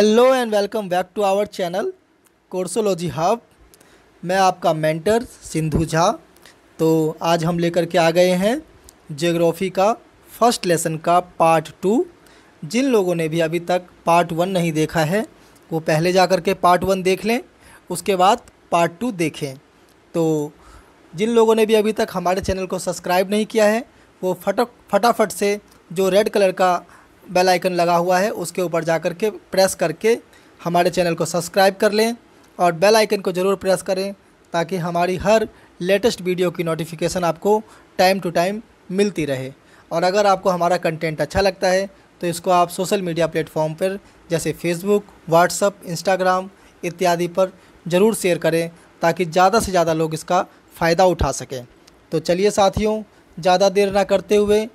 hello and welcome back to our channel Coursology hub मैं आपका mentor Sindhu Jha तो आज हम लेकर के आ गए हैं जियोग्राफी का फर्स्ट लेसन का पार्ट टू जिन लोगों ने भी अभी तक पार्ट वन नहीं देखा है वो पहले जा कर के पार्ट वन देख लें उसके बाद पार्ट टू देखें तो जिन लोगों ने भी अभी तक हमारे चैनल को सब्सक्राइब नहीं किया है वो फटक फटाफट से जो रेड कलर का बेल आइकन लगा हुआ है उसके ऊपर जा कर के प्रेस करके हमारे चैनल को सब्सक्राइब कर लें और बेल आइकन को ज़रूर प्रेस करें ताकि हमारी हर लेटेस्ट वीडियो की नोटिफिकेशन आपको टाइम टू टाइम मिलती रहे और अगर आपको हमारा कंटेंट अच्छा लगता है तो इसको आप सोशल मीडिया प्लेटफॉर्म पर जैसे फेसबुक व्हाट्सअप इंस्टाग्राम इत्यादि पर ज़रूर शेयर करें ताकि ज़्यादा से ज़्यादा लोग इसका फ़ायदा उठा सकें तो चलिए साथियों ज़्यादा देर ना करते हुए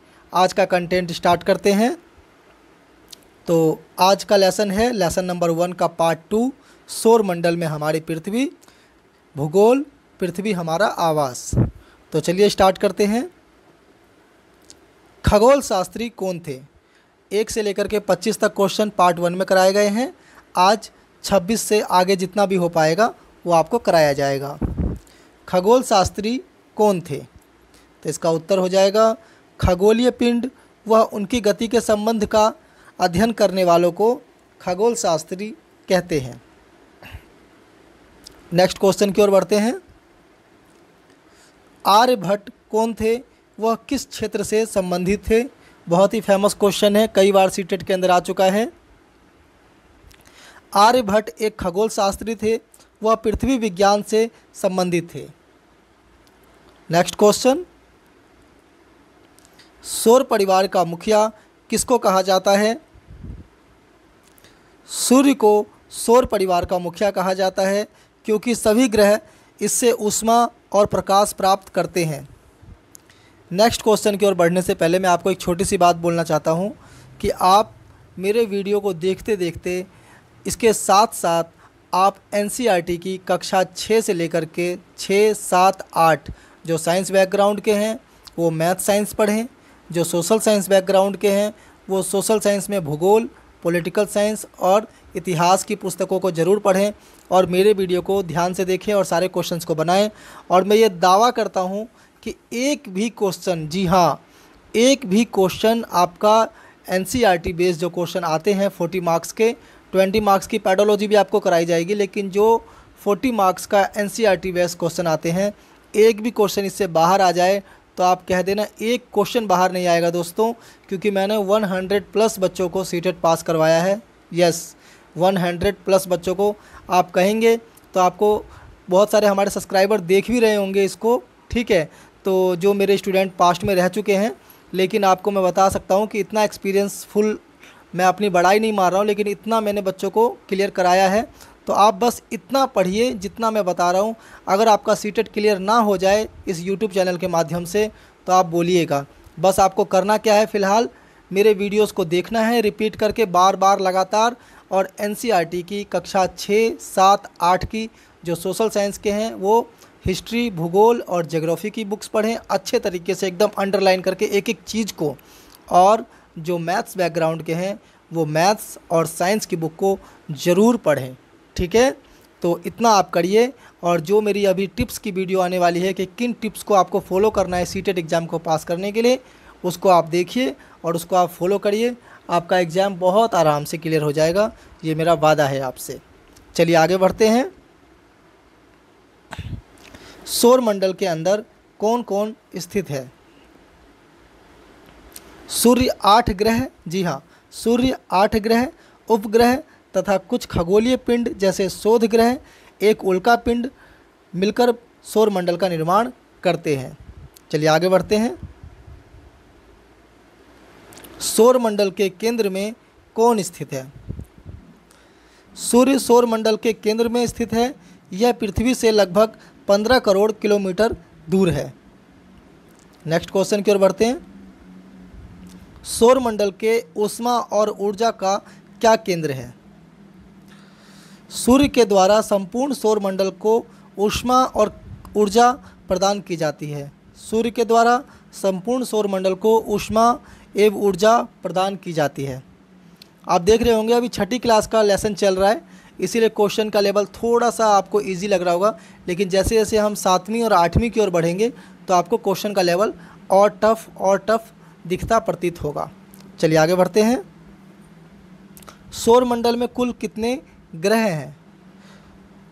आज का कंटेंट स्टार्ट करते हैं तो आज का लेसन है लेसन नंबर वन का पार्ट टू मंडल में हमारी पृथ्वी भूगोल पृथ्वी हमारा आवास तो चलिए स्टार्ट करते हैं खगोल शास्त्री कौन थे एक से लेकर के पच्चीस तक क्वेश्चन पार्ट वन में कराए गए हैं आज छब्बीस से आगे जितना भी हो पाएगा वो आपको कराया जाएगा खगोल शास्त्री कौन थे तो इसका उत्तर हो जाएगा खगोलीय पिंड वह उनकी गति के संबंध का अध्ययन करने वालों को खगोल शास्त्री कहते हैं नेक्स्ट क्वेश्चन की ओर बढ़ते हैं आर्यभट्ट कौन थे वह किस क्षेत्र से संबंधित थे बहुत ही फेमस क्वेश्चन है कई बार सीटेट के अंदर आ चुका है आर्यभट्ट एक खगोल शास्त्री थे वह पृथ्वी विज्ञान से संबंधित थे नेक्स्ट क्वेश्चन सौर परिवार का मुखिया किसको कहा जाता है सूर्य को सौर परिवार का मुखिया कहा जाता है क्योंकि सभी ग्रह इससे उष्मा और प्रकाश प्राप्त करते हैं नेक्स्ट क्वेश्चन की ओर बढ़ने से पहले मैं आपको एक छोटी सी बात बोलना चाहता हूँ कि आप मेरे वीडियो को देखते देखते इसके साथ साथ आप एन e की कक्षा छः से लेकर के छः सात आठ जो साइंस बैकग्राउंड के हैं वो मैथ साइंस पढ़ें जो सोशल साइंस बैकग्राउंड के हैं वो सोशल साइंस में भूगोल पॉलिटिकल साइंस और इतिहास की पुस्तकों को ज़रूर पढ़ें और मेरे वीडियो को ध्यान से देखें और सारे क्वेश्चंस को बनाएं और मैं ये दावा करता हूँ कि एक भी क्वेश्चन जी हाँ एक भी क्वेश्चन आपका एन बेस्ड e जो क्वेश्चन आते हैं फोर्टी मार्क्स के ट्वेंटी मार्क्स की पैडोलॉजी भी आपको कराई जाएगी लेकिन जो फोर्टी मार्क्स का एन बेस्ड क्वेश्चन आते हैं एक भी क्वेश्चन इससे बाहर आ जाए तो आप कह देना एक क्वेश्चन बाहर नहीं आएगा दोस्तों क्योंकि मैंने 100 प्लस बच्चों को सीटेट e पास करवाया है यस 100 प्लस बच्चों को आप कहेंगे तो आपको बहुत सारे हमारे सब्सक्राइबर देख भी रहे होंगे इसको ठीक है तो जो मेरे स्टूडेंट पास्ट में रह चुके हैं लेकिन आपको मैं बता सकता हूँ कि इतना एक्सपीरियंस फुल मैं अपनी बड़ाई नहीं मार रहा हूँ लेकिन इतना मैंने बच्चों को क्लियर कराया है तो आप बस इतना पढ़िए जितना मैं बता रहा हूँ अगर आपका सी क्लियर e ना हो जाए इस यूट्यूब चैनल के माध्यम से तो आप बोलिएगा बस आपको करना क्या है फ़िलहाल मेरे वीडियोस को देखना है रिपीट करके बार बार लगातार और एन e की कक्षा छः सात आठ की जो सोशल साइंस के हैं वो हिस्ट्री भूगोल और जोग्राफ़ी की बुक्स पढ़ें अच्छे तरीके से एकदम अंडरलाइन करके एक एक चीज़ को और जो मैथ्स बैकग्राउंड के हैं वो मैथ्स और साइंस की बुक को ज़रूर पढ़ें ठीक है तो इतना आप करिए और जो मेरी अभी टिप्स की वीडियो आने वाली है कि किन टिप्स को आपको फॉलो करना है सी e एग्ज़ाम को पास करने के लिए उसको आप देखिए और उसको आप फॉलो करिए आपका एग्ज़ाम बहुत आराम से क्लियर हो जाएगा ये मेरा वादा है आपसे चलिए आगे बढ़ते हैं सौर मंडल के अंदर कौन कौन स्थित है सूर्य आठ ग्रह जी हाँ सूर्य आठ ग्रह उपग्रह तथा कुछ खगोलीय पिंड जैसे शोध ग्रह एक उल्का पिंड मिलकर सौरमंडल का निर्माण करते हैं चलिए आगे बढ़ते हैं सौरमंडल के केंद्र में कौन स्थित है सूर्य सौरमंडल के केंद्र में स्थित है यह पृथ्वी से लगभग पंद्रह करोड़ किलोमीटर दूर है नेक्स्ट क्वेश्चन की ओर बढ़ते हैं सौरमंडल के ऊष्मा और ऊर्जा का क्या केंद्र है सूर्य के द्वारा संपूर्ण सौरमंडल को ऊष्मा और ऊर्जा प्रदान की जाती है सूर्य के द्वारा संपूर्ण सौरमंडल को ऊष्मा एवं ऊर्जा प्रदान की जाती है आप देख रहे होंगे अभी छठी क्लास का लेसन चल रहा है इसीलिए क्वेश्चन का लेवल थोड़ा सा आपको इजी लग रहा होगा लेकिन जैसे जैसे हम सातवीं और आठवीं की ओर बढ़ेंगे तो आपको क्वेश्चन का लेवल और टफ़ और टफ़ दिखता प्रतीत होगा चलिए आगे बढ़ते हैं सौरमंडल में कुल कितने ग्रह हैं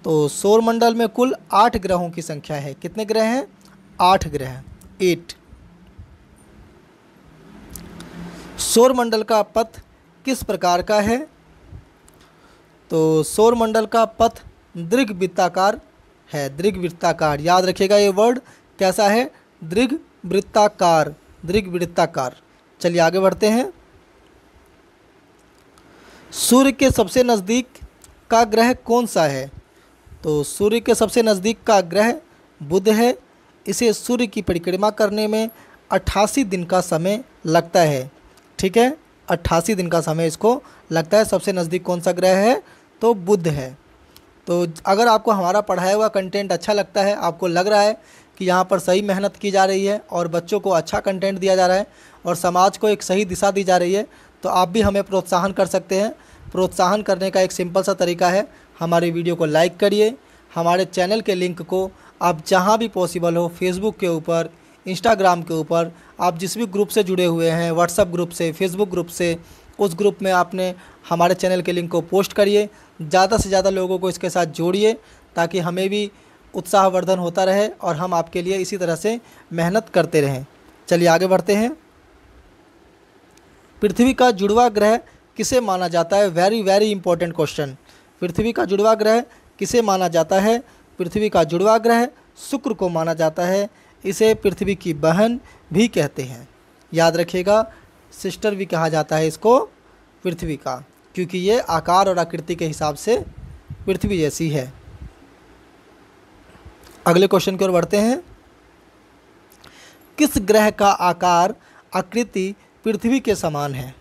तो सौरमंडल में कुल आठ ग्रहों की संख्या है कितने ग्रह हैं आठ ग्रह एट सौरमंडल का पथ किस प्रकार का है तो सौरमंडल का पथ दीर्घ वृत्ताकार है दीर्घ वृत्ताकार याद रखिएगा ये वर्ड कैसा है दीर्घ वृत्ताकार दीर्घ वृत्ताकार चलिए आगे बढ़ते हैं सूर्य के सबसे नज़दीक का ग्रह कौन सा है तो सूर्य के सबसे नज़दीक का ग्रह बुध है इसे सूर्य की परिक्रमा करने में अट्ठासी दिन का समय लगता है ठीक है अट्ठासी दिन का समय इसको लगता है सबसे नज़दीक कौन सा ग्रह है तो बुध है तो अगर आपको हमारा पढ़ाया हुआ कंटेंट अच्छा लगता है आपको लग रहा है कि यहाँ पर सही मेहनत की जा रही है और बच्चों को अच्छा कंटेंट दिया जा रहा है और समाज को एक सही दिशा दी जा रही है तो आप भी हमें प्रोत्साहन कर सकते हैं प्रोत्साहन करने का एक सिंपल सा तरीका है हमारे वीडियो को लाइक करिए हमारे चैनल के लिंक को आप जहाँ भी पॉसिबल हो फेसबुक के ऊपर इंस्टाग्राम के ऊपर आप जिस भी ग्रुप से जुड़े हुए हैं व्हाट्सअप ग्रुप से फेसबुक ग्रुप से उस ग्रुप में आपने हमारे चैनल के लिंक को पोस्ट करिए ज़्यादा से ज़्यादा लोगों को इसके साथ जोड़िए ताकि हमें भी उत्साहवर्धन होता रहे और हम आपके लिए इसी तरह से मेहनत करते रहें चलिए आगे बढ़ते हैं पृथ्वी का जुड़वा ग्रह किसे माना जाता है वेरी वेरी इंपॉर्टेंट क्वेश्चन पृथ्वी का जुड़वा ग्रह किसे माना जाता है पृथ्वी का जुड़वा ग्रह शुक्र को माना जाता है इसे पृथ्वी की बहन भी कहते हैं याद रखिएगा सिस्टर भी कहा जाता है इसको पृथ्वी का क्योंकि ये आकार और आकृति के हिसाब से पृथ्वी जैसी है अगले क्वेश्चन की ओर बढ़ते हैं किस ग्रह का आकार आकृति पृथ्वी के समान है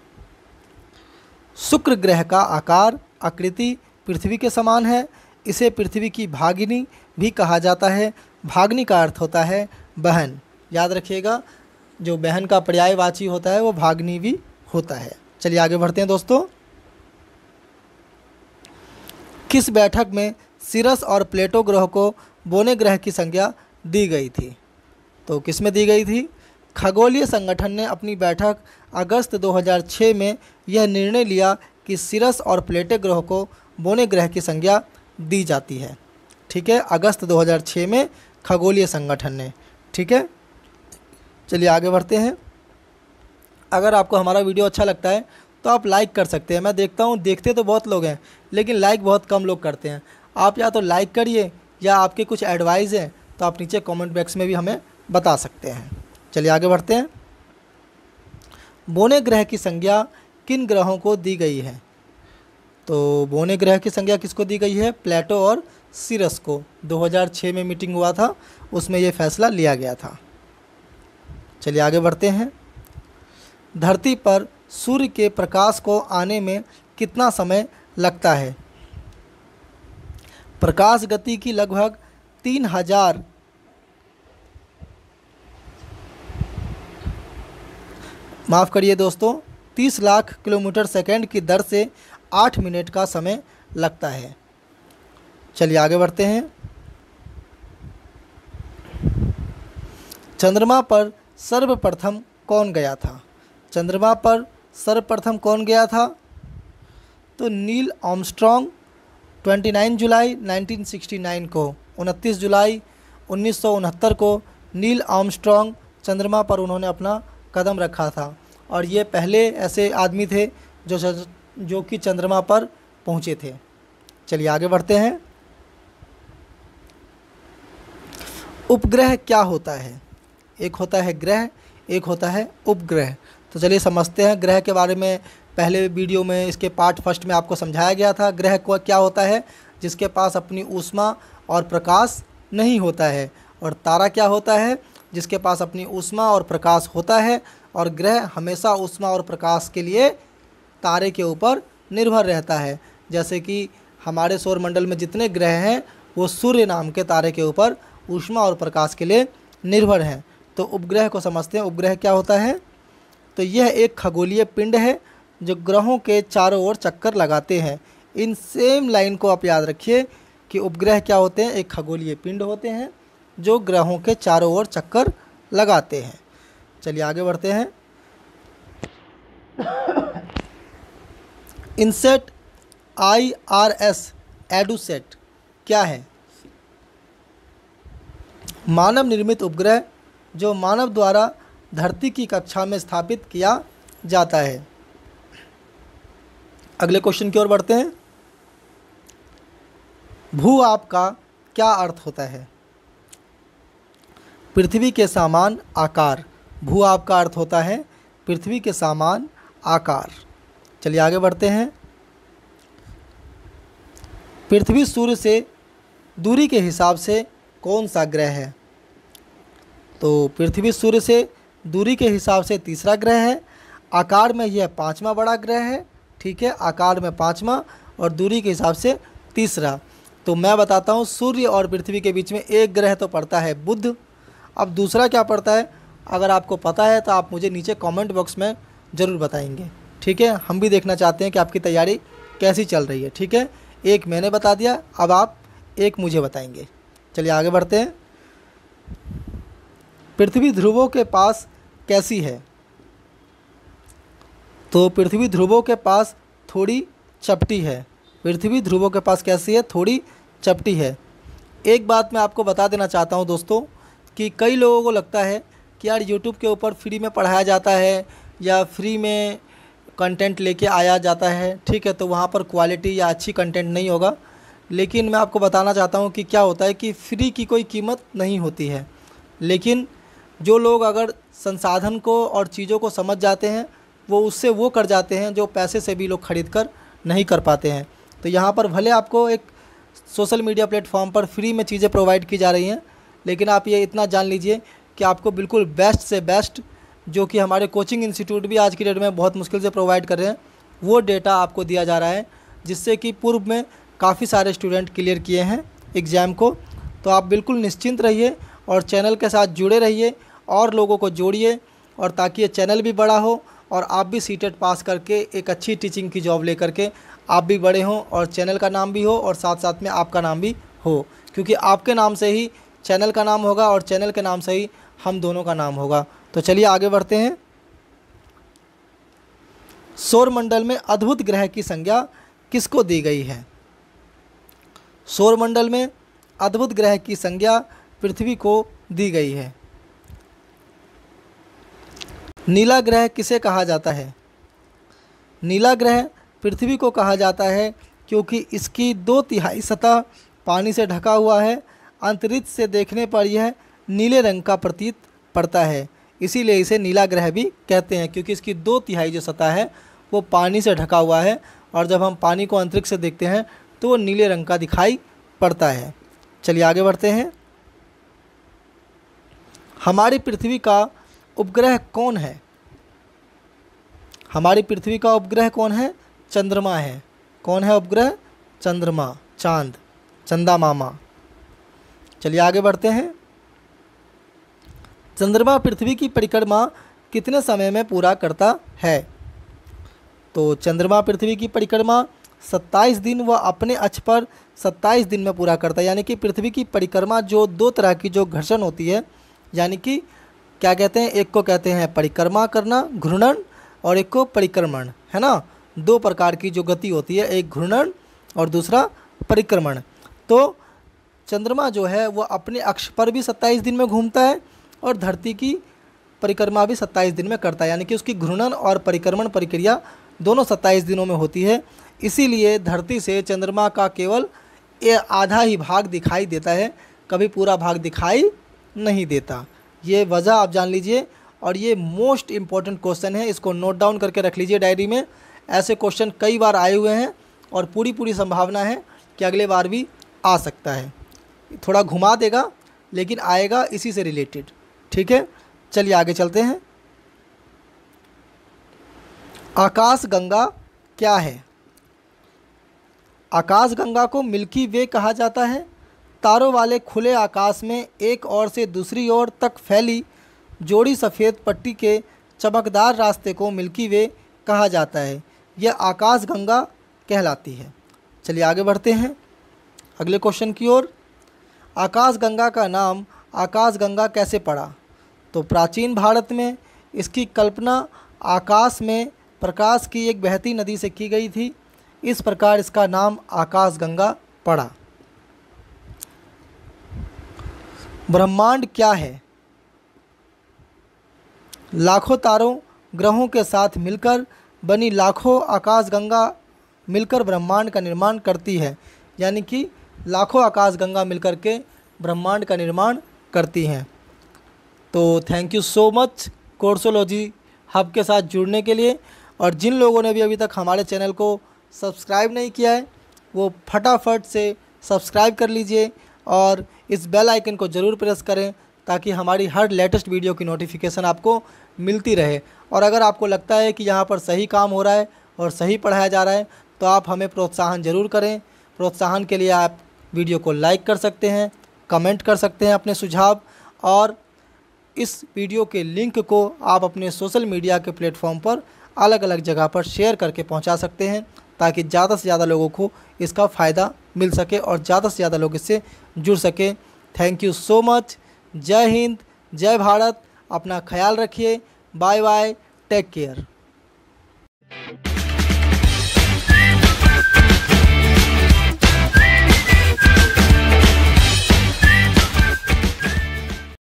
शुक्र ग्रह का आकार आकृति पृथ्वी के समान है इसे पृथ्वी की भागिनी भी कहा जाता है भागनी का अर्थ होता है बहन याद रखिएगा जो बहन का पर्यायवाची होता है वो भागनी भी होता है चलिए आगे बढ़ते हैं दोस्तों किस बैठक में सिरस और प्लेटो ग्रह को बोने ग्रह की संज्ञा दी गई थी तो किस में दी गई थी खगोलीय संगठन ने अपनी बैठक अगस्त 2006 में यह निर्णय लिया कि सिरस और प्लेटे ग्रह को बोने ग्रह की संज्ञा दी जाती है ठीक है अगस्त 2006 में खगोलीय संगठन ने ठीक है चलिए आगे बढ़ते हैं अगर आपको हमारा वीडियो अच्छा लगता है तो आप लाइक कर सकते हैं मैं देखता हूँ देखते तो बहुत लोग हैं लेकिन लाइक बहुत कम लोग करते हैं आप या तो लाइक करिए या आपके कुछ एडवाइस हैं तो आप नीचे कमेंट बॉक्स में भी हमें बता सकते हैं चलिए आगे बढ़ते हैं बोने ग्रह की संज्ञा किन ग्रहों को दी गई है तो बोने ग्रह की संज्ञा किसको दी गई है प्लेटो और सिरस को 2006 में मीटिंग हुआ था उसमें यह फैसला लिया गया था चलिए आगे बढ़ते हैं धरती पर सूर्य के प्रकाश को आने में कितना समय लगता है प्रकाश गति की लगभग तीन हजार माफ़ करिए दोस्तों 30 लाख किलोमीटर सेकंड की दर से 8 मिनट का समय लगता है चलिए आगे बढ़ते हैं चंद्रमा पर सर्वप्रथम कौन गया था चंद्रमा पर सर्वप्रथम कौन गया था तो नील ऑमस्ट्रॉन्ग 29 जुलाई 1969 को 29 जुलाई उन्नीस को नील ऑमस्ट्रॉन्ग चंद्रमा पर उन्होंने अपना कदम रखा था और ये पहले ऐसे आदमी थे जो जो कि चंद्रमा पर पहुँचे थे चलिए आगे बढ़ते हैं उपग्रह क्या होता है एक होता है ग्रह एक होता है उपग्रह तो चलिए समझते हैं ग्रह के बारे में पहले वीडियो में इसके पार्ट फर्स्ट में आपको समझाया गया था ग्रह को क्या होता है जिसके पास अपनी ऊष्मा और प्रकाश नहीं होता है और तारा क्या होता है जिसके पास अपनी ऊष्मा और प्रकाश होता है और ग्रह हमेशा उष्मा और प्रकाश के लिए तारे के ऊपर निर्भर रहता है जैसे कि हमारे सौरमंडल में जितने ग्रह हैं वो सूर्य नाम के तारे के ऊपर उष्मा और प्रकाश के लिए निर्भर हैं तो उपग्रह को समझते हैं उपग्रह क्या होता है तो यह एक खगोलीय पिंड है जो ग्रहों के चारों ओर चक्कर लगाते हैं इन सेम लाइन को आप याद रखिए कि उपग्रह क्या होते हैं एक खगोलीय पिंड होते हैं जो ग्रहों के चारों ओर चक्कर लगाते हैं चलिए आगे बढ़ते हैं INSAT I R S EDUSAT क्या है मानव निर्मित उपग्रह जो मानव द्वारा धरती की कक्षा में स्थापित किया जाता है अगले क्वेश्चन की ओर बढ़ते हैं भू आप का क्या अर्थ होता है पृथ्वी के सामान आकार भू आपका अर्थ होता है पृथ्वी के सामान आकार चलिए आगे बढ़ते हैं पृथ्वी सूर्य से दूरी के हिसाब से कौन सा ग्रह है तो पृथ्वी सूर्य से दूरी के हिसाब से तीसरा ग्रह है आकार में यह पाँचवा बड़ा ग्रह है ठीक है आकार में पाँचवा और दूरी के हिसाब से तीसरा तो मैं बताता हूँ सूर्य और पृथ्वी के बीच में एक ग्रह तो पड़ता है बुध अब दूसरा क्या पड़ता है अगर आपको पता है तो आप मुझे नीचे कमेंट बॉक्स में ज़रूर बताएंगे ठीक है हम भी देखना चाहते हैं कि आपकी तैयारी कैसी चल रही है ठीक है एक मैंने बता दिया अब आप एक मुझे बताएंगे चलिए आगे बढ़ते हैं पृथ्वी ध्रुवों के पास कैसी है तो पृथ्वी ध्रुवों के पास थोड़ी चपटी है पृथ्वी ध्रुवों के पास कैसी है थोड़ी चपटी है एक बात मैं आपको बता देना चाहता हूँ दोस्तों कि कई लोगों को लगता है कि यार यूट्यूब के ऊपर फ्री में पढ़ाया जाता है या फ्री में कंटेंट लेके आया जाता है ठीक है तो वहाँ पर क्वालिटी या अच्छी कंटेंट नहीं होगा लेकिन मैं आपको बताना चाहता हूँ कि क्या होता है कि फ्री की कोई कीमत नहीं होती है लेकिन जो लोग अगर संसाधन को और चीज़ों को समझ जाते हैं वो उससे वो कर जाते हैं जो पैसे से भी लोग ख़रीद कर नहीं कर पाते हैं तो यहाँ पर भले आपको एक सोशल मीडिया प्लेटफॉर्म पर फ्री में चीज़ें प्रोवाइड की जा रही हैं लेकिन आप ये इतना जान लीजिए कि आपको बिल्कुल बेस्ट से बेस्ट जो कि हमारे कोचिंग इंस्टीट्यूट भी आज की डेट में बहुत मुश्किल से प्रोवाइड कर रहे हैं वो डेटा आपको दिया जा रहा है जिससे कि पूर्व में काफ़ी सारे स्टूडेंट क्लियर किए हैं एग्ज़ाम को तो आप बिल्कुल निश्चिंत रहिए और चैनल के साथ जुड़े रहिए और लोगों को जोड़िए और ताकि ये चैनल भी बड़ा हो और आप भी सी पास e करके एक अच्छी टीचिंग की जॉब ले करके आप भी बड़े हों और चैनल का नाम भी हो और साथ साथ में आपका नाम भी हो क्योंकि आपके नाम से ही चैनल का नाम होगा और चैनल के नाम से ही हम दोनों का नाम होगा तो चलिए आगे बढ़ते हैं सौरमंडल में अद्भुत ग्रह की संज्ञा किसको दी गई है सौरमंडल में अद्भुत ग्रह की संज्ञा पृथ्वी को दी गई है नीला ग्रह किसे कहा जाता है नीला ग्रह पृथ्वी को कहा जाता है क्योंकि इसकी दो तिहाई सतह पानी से ढका हुआ है अंतरिक्ष से देखने पर यह नीले रंग का प्रतीत पड़ता है इसीलिए इसे नीला ग्रह भी कहते हैं क्योंकि इसकी दो तिहाई जो सतह है वो पानी से ढका हुआ है और जब हम पानी को अंतरिक्ष से देखते हैं तो वो नीले रंग का दिखाई पड़ता है चलिए आगे बढ़ते हैं हमारी पृथ्वी का उपग्रह कौन है हमारी पृथ्वी का उपग्रह कौन है चंद्रमा है कौन है उपग्रह चंद्रमा चांद चंदा मामा चलिए आगे बढ़ते हैं चंद्रमा पृथ्वी की परिक्रमा कितने समय में पूरा करता है तो चंद्रमा पृथ्वी की परिक्रमा 27 दिन वह अपने अक्ष पर 27 दिन में पूरा करता है यानी कि पृथ्वी की परिक्रमा जो दो तरह की जो घर्षण होती है यानी कि क्या कहते हैं एक को कहते हैं परिक्रमा करना घूर्णन और एक को परिक्रमण है ना दो प्रकार की जो गति होती है एक घूर्णन और दूसरा परिक्रमण तो चंद्रमा जो है वह अपने अक्ष पर भी सत्ताईस दिन में घूमता है और धरती की परिक्रमा भी सत्ताईस दिन में करता है यानी कि उसकी घूर्णन और परिक्रमण प्रक्रिया दोनों सत्ताईस दिनों में होती है इसीलिए धरती से चंद्रमा का केवल ये आधा ही भाग दिखाई देता है कभी पूरा भाग दिखाई नहीं देता ये वजह आप जान लीजिए और ये मोस्ट इम्पॉर्टेंट क्वेश्चन है इसको नोट डाउन करके रख लीजिए डायरी में ऐसे क्वेश्चन कई बार आए हुए हैं और पूरी पूरी संभावना है कि अगले बार भी आ सकता है थोड़ा घुमा देगा लेकिन आएगा इसी से रिलेटेड ठीक है चलिए आगे चलते हैं आकाश गंगा क्या है आकाश गंगा को मिल्की वे कहा जाता है तारों वाले खुले आकाश में एक ओर से दूसरी ओर तक फैली जोड़ी सफ़ेद पट्टी के चमकदार रास्ते को मिल्की वे कहा जाता है यह आकाश गंगा कहलाती है चलिए आगे बढ़ते हैं अगले क्वेश्चन की ओर आकाश गंगा का नाम आकाश गंगा कैसे पड़ा तो प्राचीन भारत में इसकी कल्पना आकाश में प्रकाश की एक बहती नदी से की गई थी इस प्रकार इसका नाम आकाशगंगा पड़ा ब्रह्मांड क्या है लाखों तारों ग्रहों के साथ मिलकर बनी लाखों आकाशगंगा मिलकर ब्रह्मांड का निर्माण करती है यानी कि लाखों आकाशगंगा मिलकर के ब्रह्मांड का निर्माण करती हैं तो thank you so much Coursology hub के साथ जुड़ने के लिए और जिन लोगों ने भी अभी तक हमारे चैनल को सब्सक्राइब नहीं किया है वो फटाफट से सब्सक्राइब कर लीजिए और इस बेल आइकन को ज़रूर प्रेस करें ताकि हमारी हर लेटेस्ट वीडियो की नोटिफिकेशन आपको मिलती रहे और अगर आपको लगता है कि यहाँ पर सही काम हो रहा है और सही पढ़ाया जा रहा है तो आप हमें प्रोत्साहन ज़रूर करें प्रोत्साहन के लिए आप वीडियो को लाइक कर सकते हैं कमेंट कर सकते हैं अपने सुझाव और इस वीडियो के लिंक को आप अपने सोशल मीडिया के प्लेटफॉर्म पर अलग अलग जगह पर शेयर करके पहुंचा सकते हैं ताकि ज़्यादा से ज़्यादा लोगों को इसका फ़ायदा मिल सके और ज़्यादा से ज़्यादा लोग इससे जुड़ सकें थैंक यू सो मच जय हिंद जय भारत अपना ख्याल रखिए बाय बाय टेक केयर